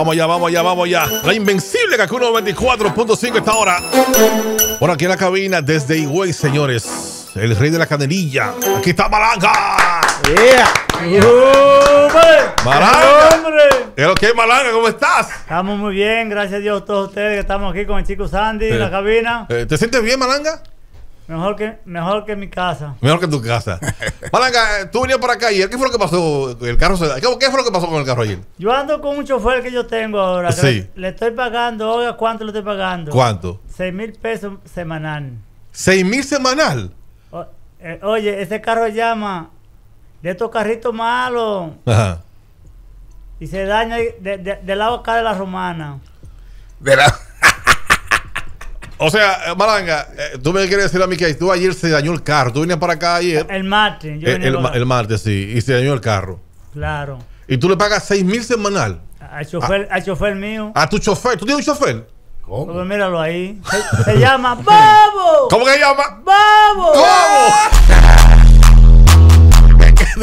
Vamos allá, vamos allá, vamos allá. La invencible Kakuno 94.5 está ahora. Por aquí en la cabina desde Higüey, señores. El rey de la canelilla. Aquí está Malanga. Yeah. Malanga. ¡Hombre! ¿Qué es lo que Malanga? ¿Cómo estás? Estamos muy bien, gracias a Dios a todos ustedes que estamos aquí con el chico Sandy en la eh, cabina. Eh, ¿Te sientes bien, Malanga? Mejor que, mejor que mi casa. Mejor que tu casa. Palanca, eh, tú venías para acá ayer. ¿Qué fue lo que pasó? El carro ¿Qué, fue lo que pasó con el carro ayer? Yo ando con mucho chofer que yo tengo ahora. Sí. Le, estoy pagando, oiga, ¿cuánto le estoy pagando? ¿Cuánto? Seis mil pesos semanal. ¿Seis mil semanal? Eh, oye, ese carro llama de estos carritos malos. Ajá. Y se daña de, de, lado acá de la romana. De la... O sea, eh, Malanga, eh, tú me quieres decir a mí que tú ayer se dañó el carro. Tú viniste para acá ayer. El martes. Yo eh, el, el, el martes, sí. Y se dañó el carro. Claro. Y tú le pagas 6 mil semanal. Al chofer, ah. al chofer mío. A tu chofer. ¿Tú tienes un chofer? ¿Cómo? Pues míralo ahí. Se, llama Babo. ¿Cómo que se llama? Babo. ¿Cómo?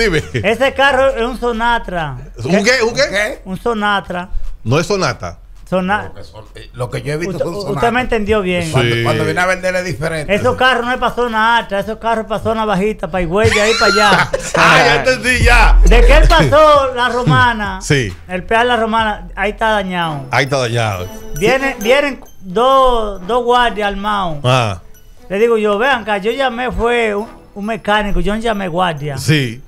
Dime. Ese carro es un Sonatra. ¿Un qué? ¿Un qué? Un Sonatra. No es Sonata. Eh, lo, que yo he visto Usted me entendió bien. Cuando, vine a venderle diferente. Esos carros no es para zona alta, esos carros pasó para zona bajita, para Higüey, ahí para allá. ah, ya entendí, ya. ¿De qué él pasó la romana? Sí. El peal la romana, ahí está dañado. Ahí está dañado. Vienen, vienen dos, dos guardias armados. Ah. Le digo yo, vean acá, yo llamé, fue un, mecánico, yo no llamé guardia. Sí.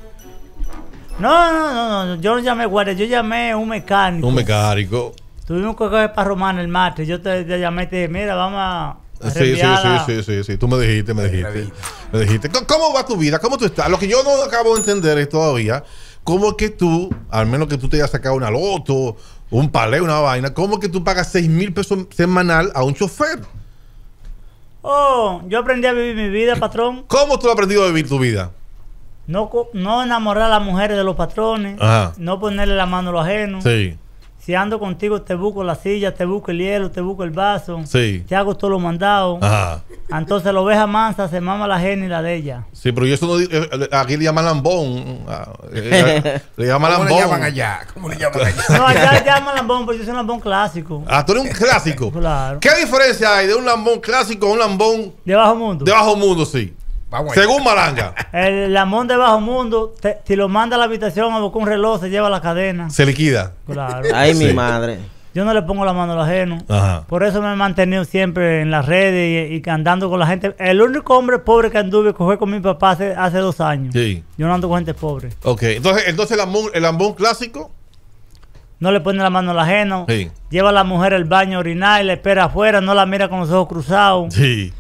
No, no, no, no, yo no llamé guardia, yo llamé un mecánico. Un mecánico. Tuvimos que coger para Román el martes. Yo te, llamé y te dije, mira, vamos a. Sí, sí, sí, sí, sí, Tú me dijiste, me dijiste. Me dijiste. ¿Cómo va tu vida? ¿Cómo tú estás? Lo que yo no acabo de entender es todavía, ¿cómo que tú, al menos que tú te hayas sacado una loto, un palé, una vaina, ¿cómo que tú pagas 6 mil pesos semanal a un chofer? Oh, yo aprendí a vivir mi vida, patrón. ¿Cómo tú has aprendido a vivir tu vida? No, no enamorar a las mujeres de los patrones, no ponerle la mano a los ajenos. Sí si ando contigo te busco la silla, te busco el hielo, te busco el vaso, sí. te hago todo lo mandado. Ajá. Entonces lo oveja mansa se mama la y la de ella. Sí, pero yo eso no eh, eh, aquí le llaman lambón. Mm, ah, eh, le llaman lambón. ¿Cómo le llaman allá? No, allá le llaman lambón, pero yo soy un lambón clásico. Ah, tú eres un clásico. claro. ¿Qué diferencia hay de un lambón clásico a un lambón de bajo mundo? De bajo mundo, sí. Según Malanga. El lamón de bajo mundo, si lo manda a la habitación a buscar un reloj, se lleva la cadena. Se liquida. Claro. Ay, mi madre. Yo no le pongo la mano al ajeno. Ajá. Por eso me he mantenido siempre en las redes y, andando con la gente. El único hombre pobre que anduve que fue con mi papá hace, dos años. Sí. Yo no ando con gente pobre. Ok, entonces, entonces el, lamón clásico. No le pone la mano al ajeno. Sí. Lleva a la mujer al baño a y la espera afuera, no la mira con los ojos cruzados. Sí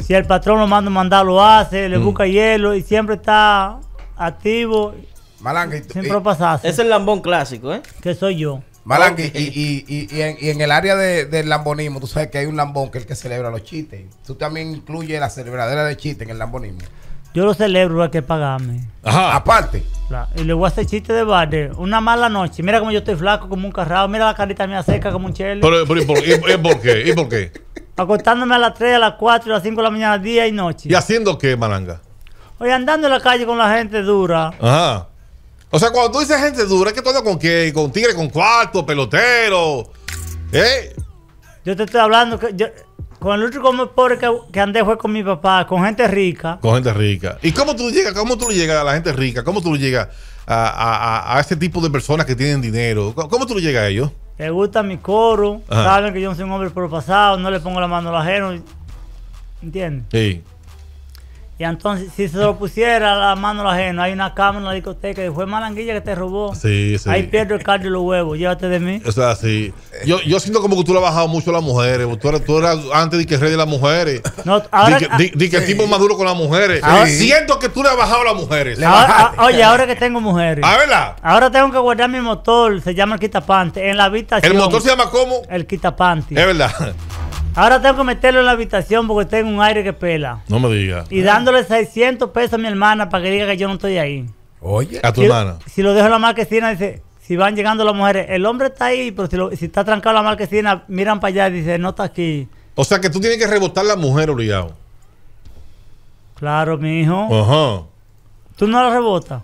si el patrón lo manda a lo hace, le mm. busca hielo y siempre está activo. Malanga, siempre lo Ese Es el lambón clásico, ¿eh? Que soy yo. Malanga, y, y, y en, en, el área del lambonismo, tú sabes que hay un lambón que es el que celebra los chistes. Tú también incluyes la celebradera de chistes en el lambonismo. Yo lo celebro, hay que pagarme. Ajá. Aparte. y le voy a hacer chiste de barrio. Una mala noche. Mira cómo yo estoy flaco, como un carrado. Mira la carita mía seca, como un chelo. por, por, qué? ¿Y por qué? Acostándome a las 3, a las 4, a las 5 de la mañana, día y noche. ¿Y haciendo qué, Malanga? Oye, andando en la calle con la gente dura. Ajá. O sea, cuando tú dices gente dura, es que tú andas con qué? Con tigre, con cuarto, pelotero. ¿Eh? Yo te estoy hablando que con el último pobre que, andé fue con mi papá, con gente rica. Con gente rica. ¿Y cómo tú llegas? ¿Cómo tú llegas a la gente rica? ¿Cómo tú llegas a, a, tipo de personas que tienen dinero? ¿Cómo tú llegas a ellos? le gusta mi coro, saben que yo no soy un hombre por pasado, no le pongo la mano a la ajeno, ¿entiendes? Sí. Y entonces, si se lo pusiera la mano a la ajena, hay una cámara en la discoteca y fue Malanguilla que te robó. Sí, sí. Ahí pierdo el cardio y los huevos, llévate de mí. O sea, sí. Yo, siento como que tú le has bajado mucho a las mujeres. Tú eras, antes de que rey de las mujeres. No, Di, que, el tipo más duro con las mujeres. siento que tú le has bajado a las mujeres. oye, ahora que tengo mujeres. A ah, Ahora tengo que guardar mi motor, se llama el quitapante, en la habitación. ¿El motor se llama cómo? El quitapante. Es verdad. Ahora tengo que meterlo en la habitación porque tengo un aire que pela. No me digas. Y dándole 600 pesos a mi hermana para que diga que yo no estoy ahí. Oye. A tu hermana. Si lo dejo en la marquesina, dice, si van llegando las mujeres, el hombre está ahí, pero si, está trancado la marquesina, miran para allá y dicen, no está aquí. O sea que tú tienes que rebotar la mujer obligado. Claro, mi hijo. Ajá. ¿Tú no la rebotas?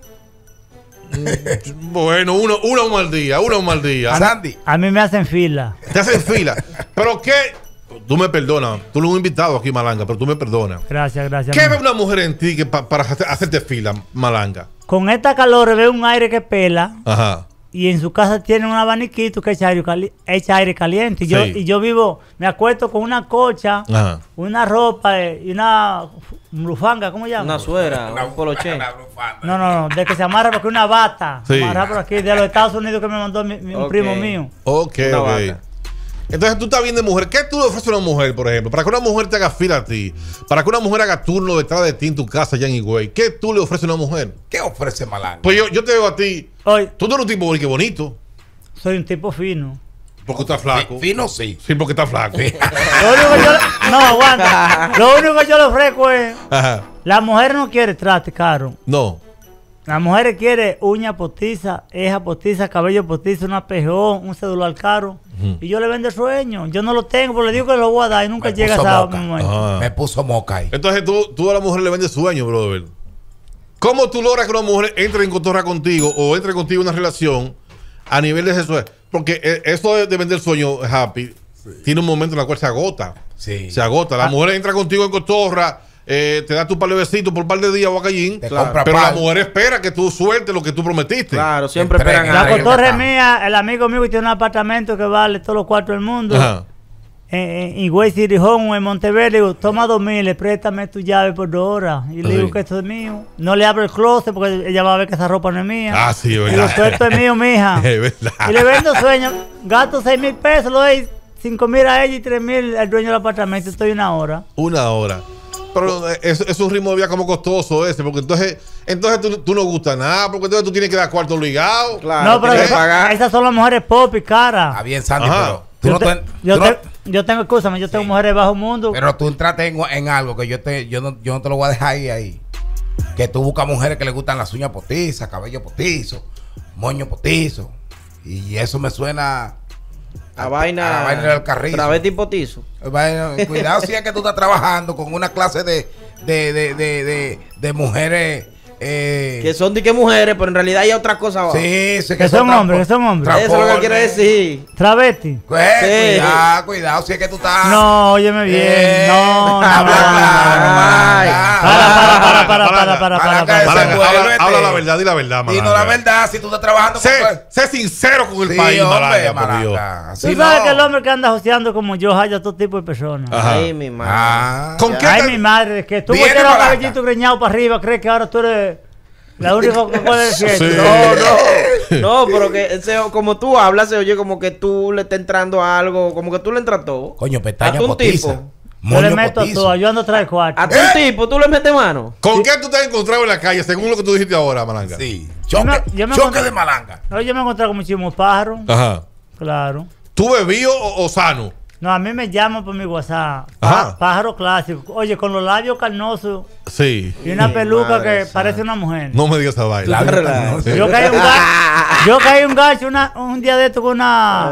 bueno, uno, uno un mal día, uno un mal día. A, a mí me hacen fila. Te hacen fila. ¿Pero qué? tú me perdonas. Tú lo has invitado aquí, Malanga, pero tú me perdonas. Gracias, gracias. ¿Qué ve una mujer en ti que para hacerte fila, Malanga? Con esta calor ve un aire que pela. Ajá. Y en su casa tiene un abaniquito que echa aire, caliente. Y yo, y yo vivo, me acuesto con una cocha, una ropa eh, y una brufanga, ¿cómo se llama? Una suera, una un No, no, no, de que se amarra porque una bata. Sí. Amarra por aquí, de los Estados Unidos que me mandó un primo mío. Ok, entonces tú estás bien de mujer. ¿Qué tú le ofreces a una mujer, por ejemplo? Para que una mujer te haga fila a ti, para que una mujer haga turno detrás de ti en tu casa Yang y Higüey, ¿qué tú le ofreces a una mujer? ¿Qué ofrece malandro? Pues yo, te digo a ti. tú eres un tipo bonito. Soy un tipo fino. Porque estás flaco. Fino sí. Sí, porque estás flaco. no, aguanta. Lo único que yo le ofrezco es. La mujer no quiere trate, caro. No. La mujer quiere uña potiza, eja potiza cabello potiza una pejón, un celular caro. Y yo le vendo sueño. Yo no lo tengo, pero le digo que lo voy a dar y nunca llega a esa ah. Me puso moca ahí. Entonces tú, a la mujer le vendes sueño, brother. ¿Cómo tú logras que una mujer entre en cotorra contigo o entre contigo en una relación a nivel de sueño? Porque eh, eso de vender sueño happy tiene un momento en el cual se agota. Sí. Se agota. La ah. mujer entra contigo en cotorra eh, te da tu de besito por un par de días, Guacallín. Pero la mujer espera que tú sueltes lo que tú prometiste. Claro, siempre esperan. La cotorre mía, el amigo mío que tiene un apartamento que vale todos los cuatro del mundo. Eh, eh, y En Way City Home, en Monteverde, digo, toma dos miles, préstame tu llave por dos horas. Y le digo que esto es mío. No le abro el closet porque ella va a ver que esa ropa no es mía. Ah, sí, verdad. esto es mío, mija. Y le vendo sueño, gasto seis mil pesos, le doy cinco mil a ella y tres mil al dueño del apartamento. Estoy una hora. Una hora. Pero eh, es, un ritmo de vida como costoso ese, porque entonces, entonces tú, no gusta nada, porque entonces tú tienes que dar cuarto ligado. no, pero esas son las mujeres pop y cara. Ah, bien, Sandy, pero yo yo, yo tengo, escúchame, yo tengo mujeres bajo mundo. Pero tú entraste en, algo que yo te, yo no, yo no te lo voy a dejar ahí, ahí. Que tú buscas mujeres que le gustan las uñas potizas, cabello potizo, moño potizo. Y eso me suena a vaina. A vaina del carril. tipo cuidado si es que tú estás trabajando con una clase de, de, de, de, de mujeres eh, que son de que mujeres, pero en realidad hay otra cosa abajo. Sí, que, son, hombres, que son hombres. Eso es lo que quiere decir. Travesti. Eh, cuidado, cuidado, si es que tú estás. No, óyeme bien. Eh, no, no, habla no, Para, para, para, para, para, para, para, Habla la verdad y la verdad, Y no, la verdad, si tú estás trabajando sé, con... Pues, pues. Sé sincero con el sí, país, hombre, Malaca. Tú sabes que el hombre que anda joseando como yo haya todo tipo de personas. Ay, mi madre. Ah. Ay, mi madre, que tú me quedas cabellito greñado para arriba, crees que ahora tú eres único que decir no, no, no, pero que como tú hablas, se oye como que tú le estás entrando a algo, como que tú le entras todo. Coño, pestaña un tipo. Yo le meto a todo, yo ando cuartos. A tu tipo, tú le metes mano. ¿Con qué tú te has encontrado en la calle, según lo que tú dijiste ahora, Malanga? Sí. Choque, yo me, de Malanga. yo me he encontrado con muchísimos pájaros. Ajá. Claro. ¿Tú bebido o sano? No, a mí me llaman por mi WhatsApp. Pájaro clásico. Oye, con los labios carnosos. Sí. Y una peluca que parece una mujer. No me digas esa vaina. Yo caí un gacho, yo caí un, gacho un día de esto con una,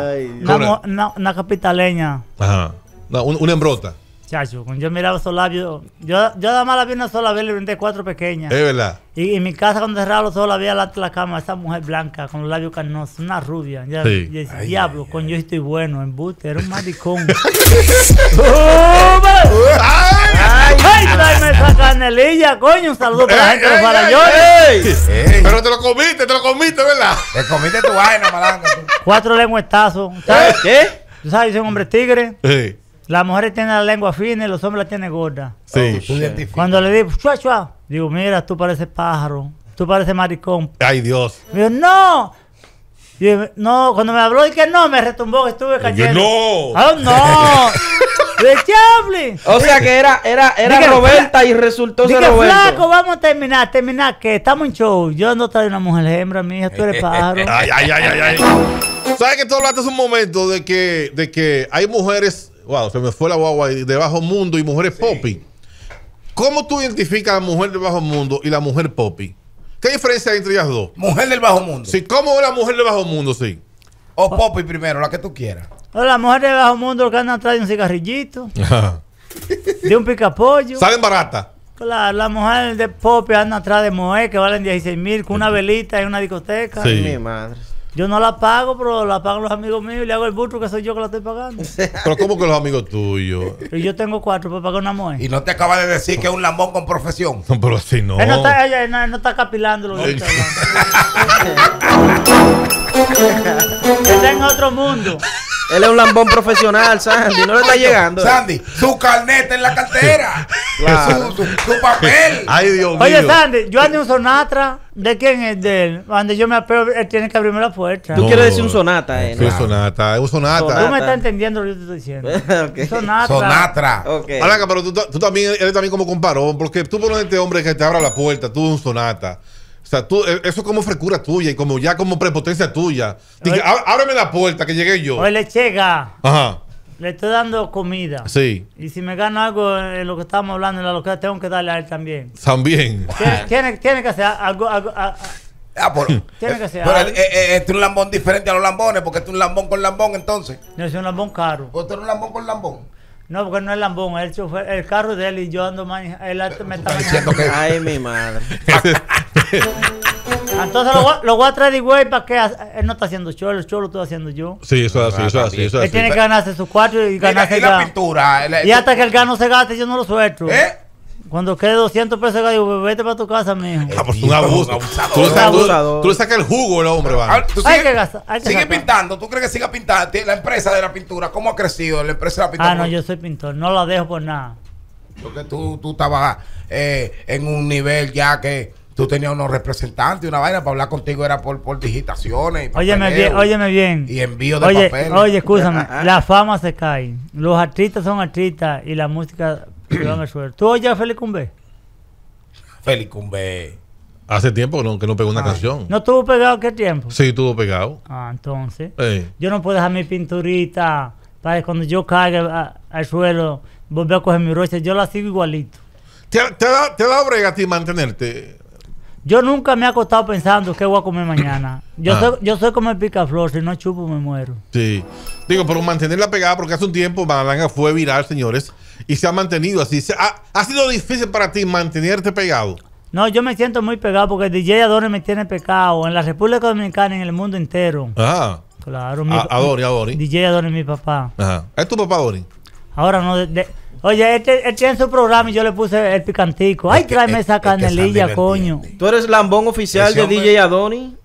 una, capitaleña. Ajá. una, una embrota. Chacho, cuando yo miraba esos labios, yo, yo nada más la vi una sola vez, le vendé cuatro pequeñas. Es verdad. Y en mi casa cuando cerraba los ojos la la, la cama, esa mujer blanca con los labios carnosos, una rubia. Ya, sí. diablo, con yo estoy bueno, embuste, era un maricón. ¡Ay! ¡Ay! esa canelilla, coño! Un saludo para la gente de los Pero te lo comiste, te lo comiste, ¿verdad? Te comiste tu vaina, malandro. Cuatro lengüetazos. ¿Sabes qué? ¿Tú sabes? Soy un hombre tigre. Sí. Las mujeres tienen la lengua fina y los hombres la tienen gorda. Sí. Ah, cuando le digo, chua, chua, digo, mira, tú pareces pájaro. Tú pareces maricón. Ay, Dios. Digo, no. Y no, cuando me habló y que no, me retumbó que estuve cayendo. Yo, no. Oh, no. De O sea que era, era, era Roberta y resultó ser Roberta. flaco, vamos a terminar, terminar, que estamos en show. Yo no traigo una mujer hembra, mi hija, tú eres pájaro. ay, ay, ay, ay, ay. ¿Sabes que tú hablaste hace un momento de que, de que hay mujeres wow, se me fue la guagua de bajo mundo y mujeres sí. ¿Cómo tú identificas a la mujer de bajo mundo y la mujer popi? ¿Qué diferencia hay entre ellas dos? Mujer del bajo mundo. Sí, ¿cómo es la mujer del bajo mundo, sí? O popi primero, la que tú quieras. O la mujer del bajo mundo que anda atrás de un cigarrillito. de un picapollo. Salen barata. Claro, la mujer de popi anda atrás de mujeres que valen 16 mil con una velita en una discoteca. Sí. Mi madre. Yo no la pago, pero la pagan los amigos míos y le hago el busto que soy yo que la estoy pagando. pero ¿cómo que los amigos tuyos? Y yo tengo cuatro para pagar una mujer. Y no te acaba de decir que es un lambón con profesión. No, pero si no. no está, ella, no, está hablando. está en otro mundo. Él es un lambón profesional, Sandy. No le está llegando. Sandy, Tu carneta en la cartera. tu Su, papel. Ay, Dios mío. Oye, Sandy, yo ando un sonatra. ¿De quién es de él? Cuando yo me apego, él tiene que abrirme la puerta. Tú quieres decir un sonata, ¿eh? Sí, sonata. Es un sonata. Tú me estás entendiendo lo que yo te estoy diciendo. okay. Sonata. Sonatra. Okay. pero tú, tú, también, eres también como comparón. Porque tú pones este hombre que te abra la puerta, tú un sonata. Eh, eso es como frecura tuya y como ya como prepotencia tuya. Dije, ábreme la puerta que llegué yo. Oye, le llega. Ajá. Le estoy dando comida. Sí. Y si me gano algo en lo que estábamos hablando en la locura, tengo que darle a él también. También. Tiene, tiene, que hacer algo. Ah, Tiene que ser. Pero eh, eh, este es un lambón diferente a los lambones, porque este es un lambón con lambón, entonces. No, es un lambón caro. ¿Usted es un lambón con lambón? No, porque no es lambón, el, chofer, el carro de él y yo ando manejando. él me está, Ay, mi madre. Entonces lo, voy a- traer de güey para que él no está haciendo show, el show lo estoy haciendo yo. Sí, eso es así, ah, eso es así, eso Él tiene que ganarse sus cuatro y ganarse la, y pintura. Y hasta que el gano se gaste, yo no lo suelto. ¿Eh? Cuando quede 200 pesos, vete para tu casa, mijo. Ah, pues un abuso. Tú le sacas- tú- el jugo el hombre, va. Ah, hay que gastar, sigue pintando. ¿Tú crees que siga pintando? La empresa de la pintura, ¿cómo ha crecido la empresa de la pintura? Ah, no, yo soy pintor, no la dejo por nada. Porque tú, tú estabas eh, en un nivel ya que tú tenías unos representantes, una vaina para hablar contigo era por, por digitaciones. Y óyeme bien, Y envío de oye, papel. Oye, escúchame, la fama se cae. Los artistas son artistas y la música se van el suelo. ¿Tú oyes a Félix Cumbé? Félix Hace tiempo que no, pegó una ah, canción. ¿No estuvo pegado qué tiempo? Sí, estuvo pegado. Ah, entonces. Yo no puedo dejar mi pinturita para que cuando yo caiga al suelo, volver a coger mi rocha. Yo la sigo igualito. ¿Te, da, te brega a ti mantenerte yo nunca me he acostado pensando qué voy a comer mañana. Yo, ah. soy, yo soy como el picaflor, si no chupo me muero. Sí. Digo, pero mantenerla pegada, porque hace un tiempo Malanga fue viral, señores, y se ha mantenido así. ha, sido difícil para ti mantenerte pegado? No, yo me siento muy pegado porque DJ Adore me tiene pecado. en la República Dominicana, y en el mundo entero. Ajá. Claro. Mi, Adore, Adore. DJ Adore es mi papá. Ajá. ¿Es tu papá Adore? Ahora no, de Oye, este, este, en su programa y yo le puse el picantico. Ay, tráeme esa canelilla, coño. ¿Tú eres lambón oficial de DJ Adoni?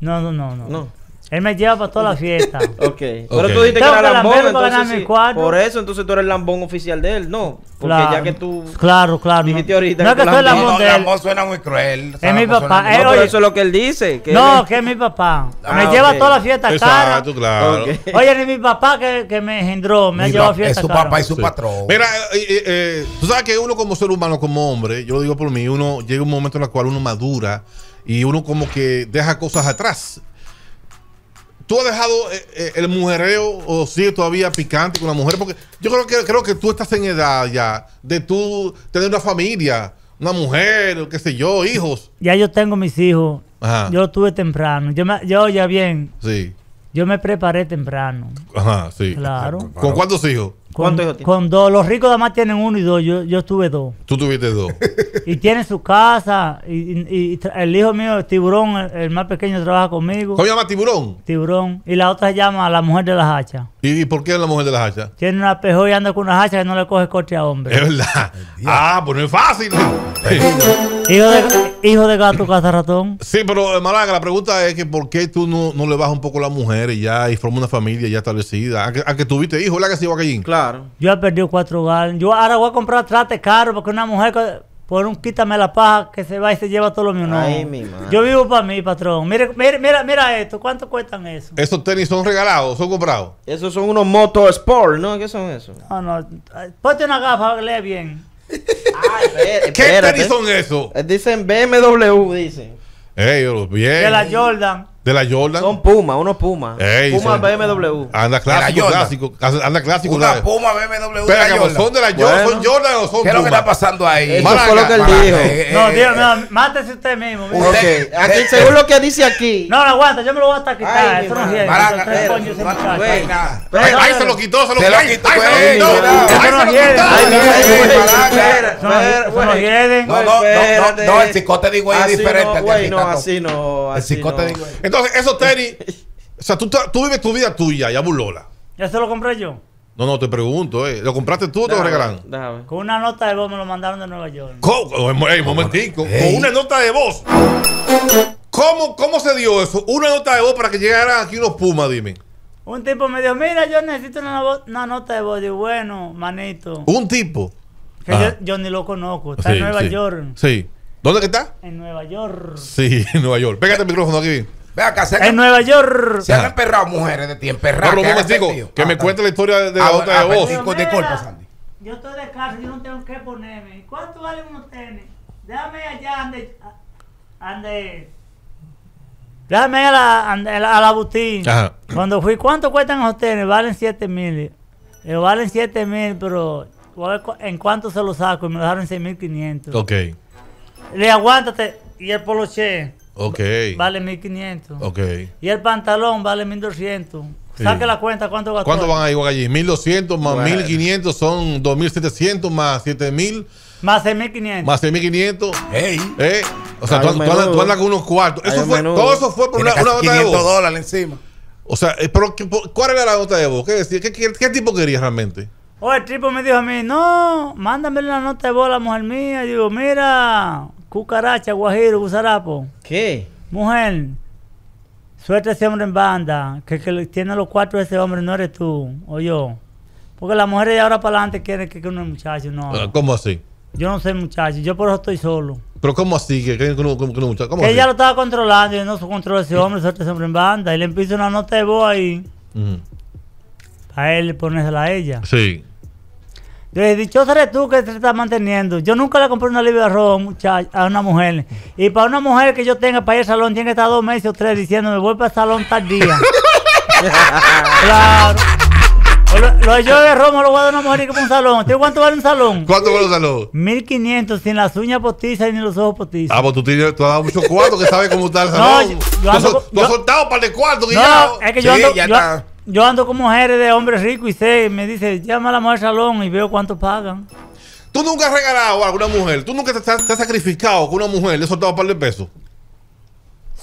No, no, no, no. No. Él me lleva para toda la fiesta. ok. okay. Pero tú dijiste que era lambón. Entonces, Por eso, entonces tú eres el lambón oficial de él, ¿no? Porque ya que tú. Claro, claro. Dijiste ahorita. No, que, soy el lambón de él. lambón suena muy cruel. Es mi papá. eso es lo que él dice. no, que es mi papá. Ah, me lleva a toda la fiesta Exacto, claro. Oye, ni mi papá que, que me engendró. Me ha llevado a fiesta. Es su papá y su patrón. Mira, eh, eh, eh, tú sabes que uno como ser humano, como hombre, yo lo digo por mí, uno llega un momento en el cual uno madura y uno como que deja cosas atrás. ¿Tú has dejado eh, eh, el mujereo o sigue todavía picante con la mujer? Porque yo creo que, creo que tú estás en edad ya de tú tener una familia, una mujer, qué sé yo, hijos. Ya yo tengo mis hijos. Ajá. Yo tuve temprano. yo ya bien. Sí. Yo me preparé temprano. Ajá, sí. Claro. ¿Con, cuántos hijos? Con, ¿Cuántos dos. Los ricos además tienen uno y dos. Yo, tuve dos. Tú tuviste dos. y tiene su casa. Y, el hijo mío, Tiburón, el, más pequeño, trabaja conmigo. ¿Cómo llama Tiburón? Tiburón. Y la otra se llama La Mujer de las Hachas. ¿Y, por qué es la Mujer de las Hachas? Tiene una pejo y anda con una hacha que no le coge corte a hombre. Es verdad. Ah, pues no es fácil. Hijo de, hijo gato, casa ratón. Sí, pero eh, Malaga, la pregunta es que ¿por qué tú no, le bajas un poco a la mujer y ya y formas una familia ya establecida? A que, tuviste hijos, la que se iba a Claro. Yo he perdido cuatro hogares. Yo ahora voy a comprar trate caro porque una mujer por un quítame la paja que se va y se lleva todo lo mío. Yo vivo para mí, patrón. Mira, mira, mira, esto. ¿Cuánto cuestan eso? Esos tenis son regalados, son comprados. Esos son unos motosport, ¿no? ¿Qué son esos? No, no. Ponte una gafa, lea bien. Ah, ¿Qué tenis son esos? Dicen BMW, dicen. Ellos, yo De la Jordan. De la Jordan. Son Puma, unos Puma. Ey, Puma son... BMW. Anda clásico, clásico. Anda clásico. Una Puma BMW. Espera, que son de la Jordan. Bueno. Son Jordan o son Puma. ¿Qué es lo que está pasando ahí? Eso Maraca, fue lo que él Maraca. dijo. Eh, eh no, eh, Dios, eh. no. Mátese usted mismo. Usted, okay. aquí, según lo que dice aquí. No, no, aguanta. Yo me lo voy a quitar. Eso no es Ahí se lo quitó, se lo quitó. Ahí se lo quitó. No, no, no. no El psicote de güey es diferente. No, así no. El psicote de Higüey eso esos o sea, tú, vives tu vida tuya, ya burlola. ¿Ya se lo compré yo? No, no, te pregunto, eh, ¿Lo compraste tú o te lo regalaron? Con una nota de voz me lo mandaron de Nueva York. ¿Cómo? momentico. Con una nota de voz. ¿Cómo, ¿Cómo se dio eso? Una nota de voz para que llegaran aquí unos pumas, dime. Un tipo me dijo, mira, yo necesito una, nota de voz. Digo, bueno, manito. ¿Un tipo? Que yo, ni lo conozco. Está en Nueva York. Sí. ¿Dónde que está? En Nueva York. Sí, en Nueva York. Pégate el micrófono aquí en Nueva York. Se han ah. emperrado mujeres de ti, Por lo que, digo, que me cuente la historia de, la ah, otra de vos. de Sandy. Yo estoy casa, yo no tengo que ponerme. ¿Cuánto valen unos tenis? Déjame allá, ande. ande Déjame a la, a la, Cuando fui, ¿cuánto cuestan los tenis? Valen 7 mil. Eh, valen 7 mil, pero en cuánto se los saco. Y me dejaron 6 mil 500. Ok. Le aguántate. Y el poloche. Vale 1500. Y el pantalón vale 1200. Saca la cuenta cuánto gastó. ¿Cuánto van a ir allí? 1200 más 1500 son 2700 más 7000. Más 6.500. Más 6.500. Eh, o sea, tú, andas, con unos cuartos. Eso fue, todo eso fue por una, una, gota de voz. dólares encima. O sea, eh, pero, ¿cuál era la gota de voz? ¿Qué, tipo querías realmente? O oh, el tipo me dijo a mí, no, mándame la nota de voz la mujer mía. yo digo, mira, cucaracha, guajiro, gusarapo. ¿Qué? Mujer, suelta ese hombre en banda, que, que tiene los cuatro ese hombre, no eres tú, o yo. Porque la mujer de ahora para adelante quieren que, uno es muchacho, no. ¿Cómo así? Yo no soy muchacho, yo por eso estoy solo. ¿Pero cómo así? ¿Que, que ella lo estaba controlando y no se controla ese hombre, suelta ese hombre en banda, y le empieza una nota de voz ahí. A él ponérsela a ella. Sí. Le dicho eres tú que te estás manteniendo. Yo nunca le compré una libra de arroz a una mujer. Y para una mujer que yo tenga para ir al salón, tiene que estar dos meses o tres diciéndome, voy para el salón tal día. claro. Lo, lo, yo de Romo lo voy a dar a una mujer y como un salón. ¿Tú cuánto vale un salón? ¿Cuánto vale un salón? 1500, sin las uñas postizas y ni los ojos postizos. Ah, pues tú, tienes, tú has dado muchos cuartos que sabes cómo está el salón. No, yo, tú, has soltado para de cuarto, No, ya, es que yo ando, ya yo ando con mujeres de hombres ricos y sé, me dice, llama a la mujer salón y veo cuánto pagan. Tú nunca has regalado a alguna mujer, tú nunca te, has sacrificado con una mujer, le has soltado un par de pesos.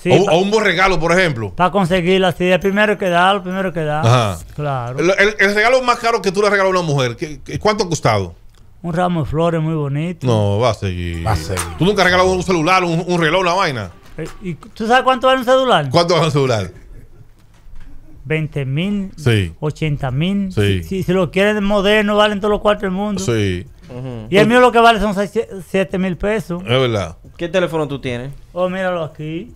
Sí, o, un buen regalo, por ejemplo. Para conseguirla, sí. El primero que da, el primero que da. Ajá. Claro. El, regalo más caro que tú le has regalado a una mujer, ¿qué, cuánto ha costado? Un ramo de flores muy bonito. No, va a seguir. Va a seguir. ¿Tú nunca has regalado un celular, un, reloj, una vaina? Eh, ¿Y tú sabes cuánto vale un celular? ¿Cuánto vale un celular? 20 mil, 80 mil. Si, se lo quieren moderno, valen todos los cuatro del mundo. Y el mío lo que vale son 7 mil pesos. Es verdad. ¿Qué teléfono tú tienes? Oh, míralo aquí.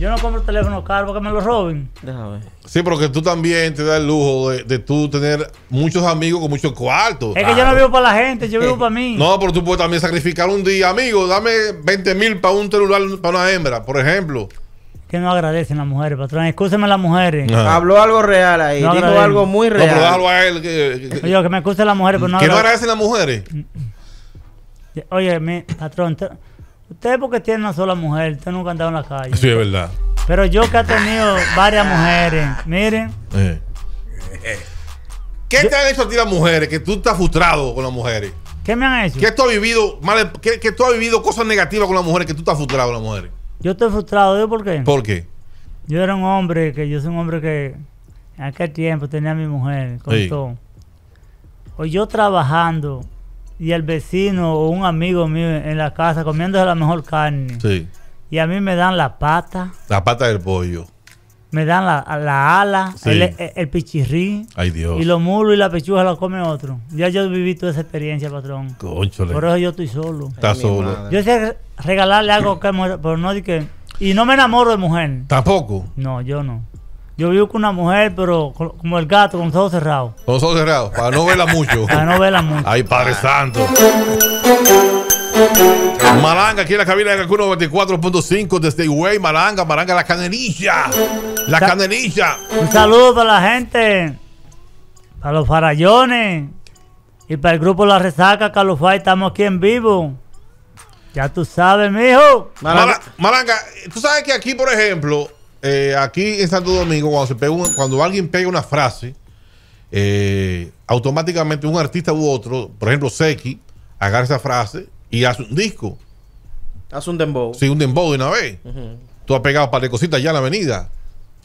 Yo no compro teléfono caro porque me lo roben. Déjame. Sí, porque tú también te das el lujo de, tú tener muchos amigos con muchos cuartos. Es que yo no vivo para la gente, yo vivo para eh, mí. No, pero tú puedes también sacrificar un día, amigo, dame 20 mil para un celular para una hembra, por ejemplo. Que no agradecen las mujeres, patrón. Escúcheme las mujeres. Ah. Habló algo real ahí, dijo algo muy real. No, pero déjalo a él. Que, Oye, que me excusen las mujeres, pero no. ¿Que no agradecen las mujeres? Oye, mi patrón. Usted porque tiene una sola mujer, usted nunca andaba en la calle. Sí, es verdad. Pero yo que he tenido varias mujeres, miren. Eh. ¿Qué te han hecho a ti las mujeres? Que tú estás frustrado con las mujeres. ¿Qué me han hecho? ¿Qué has vivido, que, tú has vivido cosas negativas con las mujeres? Que tú estás frustrado con las mujeres. Yo estoy frustrado, ¿yo por qué? ¿Por qué? Yo era un hombre, que yo soy un hombre que en aquel tiempo tenía a mi mujer, con todo. O yo trabajando y el vecino o un amigo mío en la casa comiéndose la mejor carne. Sí. Y a mí me dan la pata. La pata del pollo. Me dan la, la ala, el, el, Ay Dios. Y los mulos y la pechuga la come otro. Ya yo viví toda esa experiencia, patrón. Por eso yo estoy solo. solo. Yo sé regalarle algo que por no que. Y no me enamoro de mujer. ¿Tampoco? No, yo no. Yo vivo con una mujer, pero como el gato, con los ojos cerrados. Con Los ojos cerrados, para no verla mucho. para no verla mucho. Ay, Padre ah. Santo. Malanga, aquí en la cabina de Cacuno 94.5 desde Higüey, Malanga, Malanga, la canelilla. La canelilla. Un saludo para la gente, para los farallones y para el grupo La Resaca, Carlos Fay, estamos aquí en vivo. Ya tú sabes, mijo. Malanga, tú sabes que aquí, por ejemplo, eh, aquí en Santo Domingo, cuando, alguien pega una frase, eh, automáticamente un artista u otro, por ejemplo Seki, agarra esa frase y hace un disco. Hace un dembow. Sí, un dembow de una vez. Tú has pegado para de cositas ya en la avenida.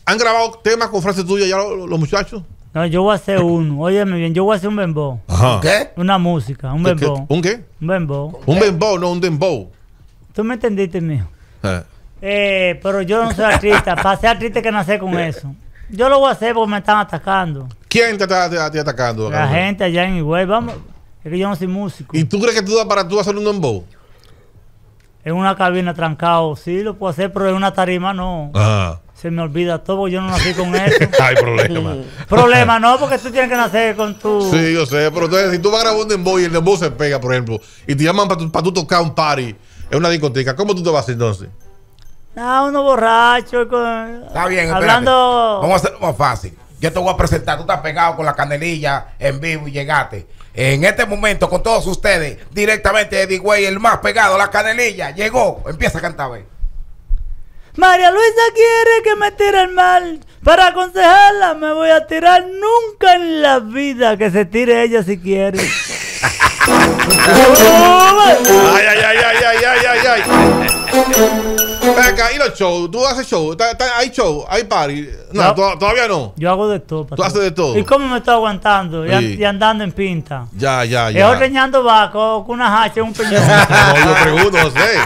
¿Han grabado temas con frases tuyas ya los, muchachos? No, yo voy a hacer uno. Óyeme bien, yo voy a hacer un dembow ¿Qué? Una música, un dembow ¿Un qué? Un Un dembow no un dembow. ¿Tú me entendiste, mijo? Eh. Eh, pero yo no soy artista. Para ser artista que nacer con eso. Yo lo voy a hacer porque me están atacando. ¿Quién te está, te, atacando? La gente allá en web Vamos. Es que yo no soy músico. ¿Y tú crees que tú vas para tú hacer un dembow? En una cabina trancado, sí, lo puedo hacer, pero en una tarima no. Se me olvida todo, yo no nací con eso. Hay problema. problema no, porque tú tienes que nacer con tu. Sí, yo sé, pero entonces, si tú vas a grabar un dembow y el dembow se pega, por ejemplo, y te llaman para tu, tocar un party en una discoteca, ¿cómo tú te vas entonces? Ah, uno borracho. bien, hablando. Vamos a hacerlo más fácil. Yo te voy a presentar. Tú estás pegado con la canelilla en vivo y llegaste. En este momento, con todos ustedes, directamente de D-Way el más pegado, la canelilla, llegó. Empieza a cantar, ve. María Luisa quiere que me tire el mal. Para aconsejarla, me voy a tirar nunca en la vida. Que se tire ella si quiere. ay, ay, ay, ay, ay. ay y los shows, tú haces show, hay show, hay party. No, todavía no. Yo hago de todo. Tú haces de todo. ¿Y cómo me estoy aguantando? Y, andando en pinta. Ya, ya, ya. Yo reñando vaco con una hacha y un peñón. no, yo pregunto, no sé.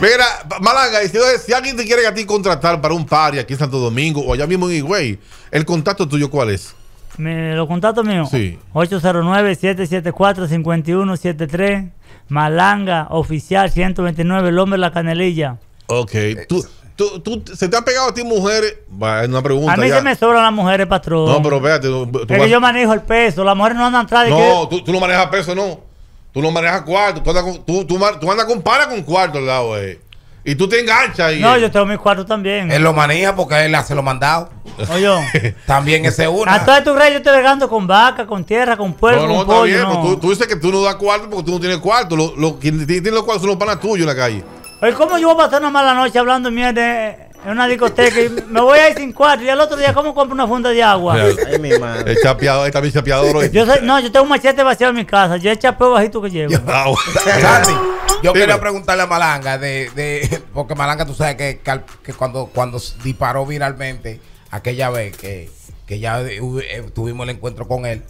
Mira, Malanga, si alguien te quiere a ti contratar para un party aquí en Santo Domingo o allá mismo en Higüey, ¿el contacto tuyo cuál es? Me, los contactos míos. Sí. 809-774-5173. Malanga, oficial 129, el hombre la canelilla. Ok. Eh, tú, tú, tú, se te ha pegado a ti mujeres. Va, es una pregunta. A mí se me sobran las mujeres, patrón. No, pero espérate. Porque yo manejo el peso. Las mujeres no andan atrás de No, tú, tú, no manejas peso, no. Tú no manejas cuarto. Tú andas con, tú, tú, andas con para con cuarto al lado, eh. Y tú te enganchas. Y, no, yo tengo mis cuartos también. Él lo maneja porque él hace lo mandado. Oye. también ese uno. A todas tu yo estoy regando con vaca, con tierra, con pueblo, no, no, con está pollo, no. Pues tú, dices que tú no das cuarto porque tú no tienes cuarto. Los lo, quien tiene los cuartos son los panas tuyos en la calle. Oye, ¿cómo yo voy a pasar una mala noche hablando mierda en una discoteca y me voy a ir sin cuatro y al otro día cómo compro una funda de agua? Ay, mi madre. está bien chapeador Yo no, yo tengo un machete vacío en mi casa. Yo he chapeo bajito que llevo. Ah, yo quería preguntarle a Malanga, de, de- porque Malanga tú sabes que, que cuando, cuando disparó viralmente, aquella vez que, que ya eh, eh, tuvimos el encuentro con él,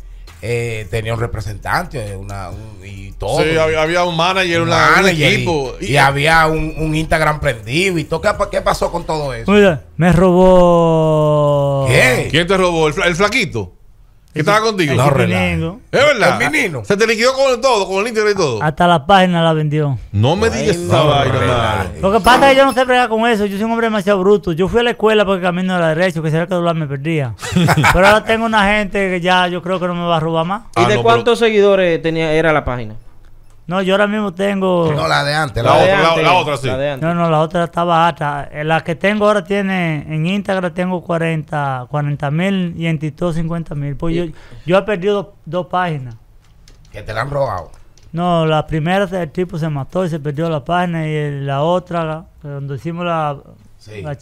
eh, tenía un representante una, y todo. Sí, había, un manager, un, equipo. Y, había un, Instagram prendido y todo. ¿Qué, pasó con todo eso? me robó. ¿Quién te robó? el flaquito? ¿Qué estaba contigo? El menino Es verdad. El menino. Se te liquidó con todo, con el internet y todo. Hasta la página la vendió. No me digas Lo que pasa es que yo no sé pregar con eso. Yo soy un hombre demasiado bruto. Yo fui a la escuela porque camino a la derecha, que si era que doblar me perdía. pero ahora tengo una gente que ya yo creo que no me va a robar más. ¿Y ah, de cuántos seguidores tenía, era la página? No, yo ahora mismo tengo. No, la de antes, la, otra, sí. No, no, la otra estaba alta. Eh, la que tengo ahora tiene, en Instagram tengo 40 mil y en TikTok 50 mil. Pues yo, yo he perdido dos páginas. ¿Que te la han robado? No, la primera el tipo se mató y se perdió la página y la otra, donde hicimos la, sí. la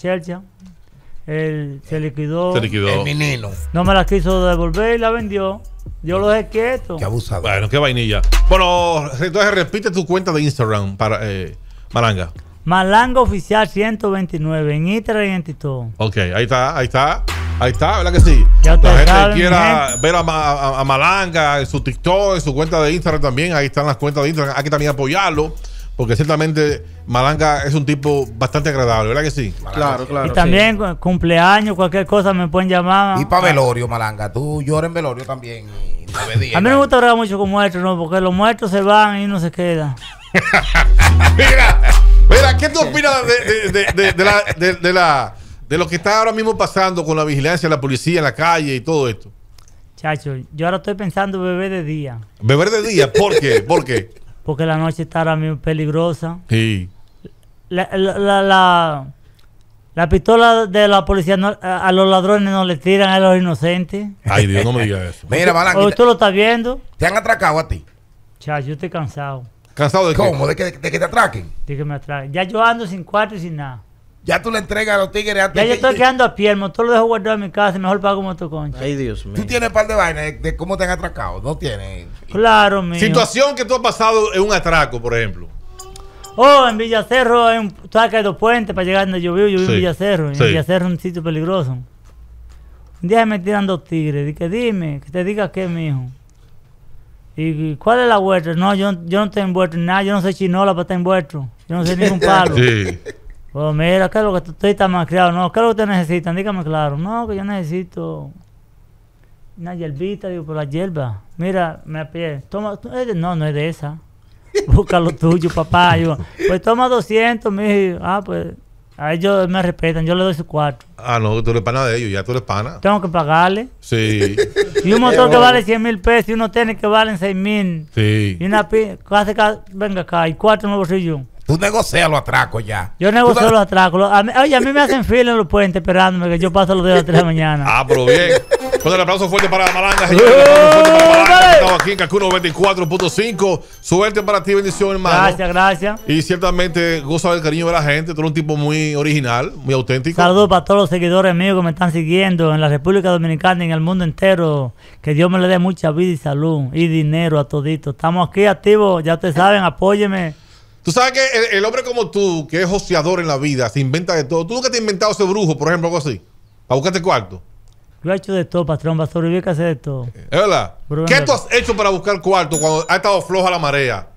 el, se liquidó. El menino. No me la quiso devolver y la vendió. Yo lo dejé quieto. Qué abusado. Bueno, qué vainilla. Bueno, entonces repite tu cuenta de Instagram para eh, Malanga. Malanga Oficial 129 en Instagram y en TikTok. Ok, ahí está, ahí está. Ahí está, ¿verdad que sí? Ya la gente que quiera ver a, Malanga en su TikTok, en su cuenta de Instagram también. Ahí están las cuentas de Instagram. Hay que también apoyarlo porque ciertamente Malanga es un tipo bastante agradable, ¿verdad que sí? claro, claro. Y también cumpleaños, cualquier cosa me pueden llamar. Y para ah. velorio, Malanga, tú lloras en velorio también. a mí me gusta hablar mucho con muertos, ¿no? Porque los muertos se van y no se quedan. mira, mira, ¿qué tú opinas de, la, de, lo que está ahora mismo pasando con la vigilancia, la policía en la calle y todo esto? Chacho, yo ahora estoy pensando beber de día. ¿Beber de día? ¿Por qué? ¿Por qué? porque la noche está ahora mismo peligrosa. Sí. La, la, la, la, pistola de la policía a, los ladrones no le tiran a los inocentes. Ay, Dios, no me digas eso. Mira, Balanquita. Hoy tú lo estás viendo. ¿Te han atracado a ti? Chao, yo estoy cansado. ¿Cansado de ¿Cómo? ¿De, que, ¿De que te atraquen? De que me atraquen. Ya yo ando sin cuarto y sin nada. Ya tú le entregas a los tigres antes. Ya yo estoy quedando a pie, tú lo dejo guardado en mi casa y mejor pago concha. Ay, Dios mío. Tú tienes un par de vainas de, cómo te han atracado, ¿no tienes? Claro, mi. Situación que tú has pasado en un atraco, por ejemplo. Oh, en Villacerro hay un. Tú has dos puentes para llegar donde yo vivo. Yo vivo en Villacerro. En Villacerro es un sitio peligroso. Un día me tiran dos tigres. Dije, dime, que te diga qué, mijo. ¿Y cuál es la huerta? No, yo, yo no estoy envuelto en nada. Yo no soy chinola para estar envuelto. Yo no sé ni un palo. Sí. Pues mira, ¿qué es lo que tú estás creado? No, ¿qué es lo que te necesitan? Dígame claro. No, que yo necesito una hierbita, digo, por la hierba. Mira, me apié. Toma, no, no es de esa. Busca lo tuyo, papá. pues toma 200, mi Ah, pues a ellos me respetan, yo le doy su cuatro. Ah, no, tú eres pana de ellos, ya tú eres pana. Tengo que pagarle. Sí. Y un motor que vale 100 mil pesos y uno tiene que valen 6 mil. Sí. Y una pi... Venga acá, y cuatro nuevos el bolsillo. Tú negocias los atracos ya. Yo negocio los atracos. oye, a mí me hacen fila en los puentes esperándome que yo paso los días las 3 de la mañana. Ah, pero bien. Con pues el aplauso fuerte para Malanga, señores. Estamos aquí en Cacuno 24.5. Suerte para ti, bendición, hermano. Gracias, gracias. Y ciertamente goza del cariño de la gente. Tú eres un tipo muy original, muy auténtico. Saludos para todos los seguidores míos que me están siguiendo en la República Dominicana y en el mundo entero. Que Dios me le dé mucha vida y salud y dinero a todito. Estamos aquí activos, ya ustedes saben, apóyeme. Tú sabes que el, hombre como tú, que es joseador en la vida, se inventa de todo. ¿Tú nunca te has inventado ese brujo, por ejemplo, algo así? ¿Para buscarte este cuarto? Lo he hecho de todo, patrón. Para sobrevivir que hacer de todo. ¿Qué tú has hecho para buscar cuarto cuando ha estado floja la marea?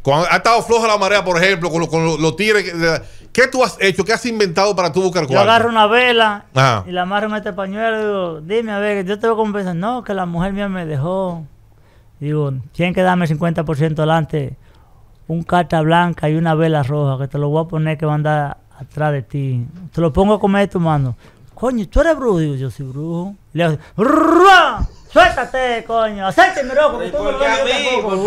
Cuando ha estado floja la marea, por ejemplo, con, lo, los ¿Qué tú has hecho? ¿Qué has inventado para tú buscar cuarto? Yo agarro una vela y la amarro en este pañuelo y digo, dime, a ver, yo te voy a compensar. No, que la mujer mía me dejó. Digo, tienen que darme 50% adelante un carta blanca y una vela roja, que te lo voy a poner que va a andar atrás de ti. Te lo pongo a comer tu mano. Coño, ¿tú eres brujo? Digo, yo soy brujo. Le hago, suéltate, coño, ¡Acérteme, loco! rojo. ¿Por, qué a mí? ¿Por,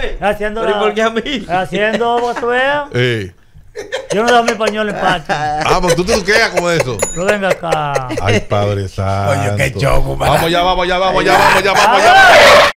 qué, haciendo mí? por qué a mí? Haciendo, batuea. Eh. Yo no doy mi pañuelo en parte. Ah, pues tú te quedas con eso. No acá. Ay, Padre Santo. Oye, qué choco, Vamos ya, vamos ya, vamos ya, vamos ya, vamos ya.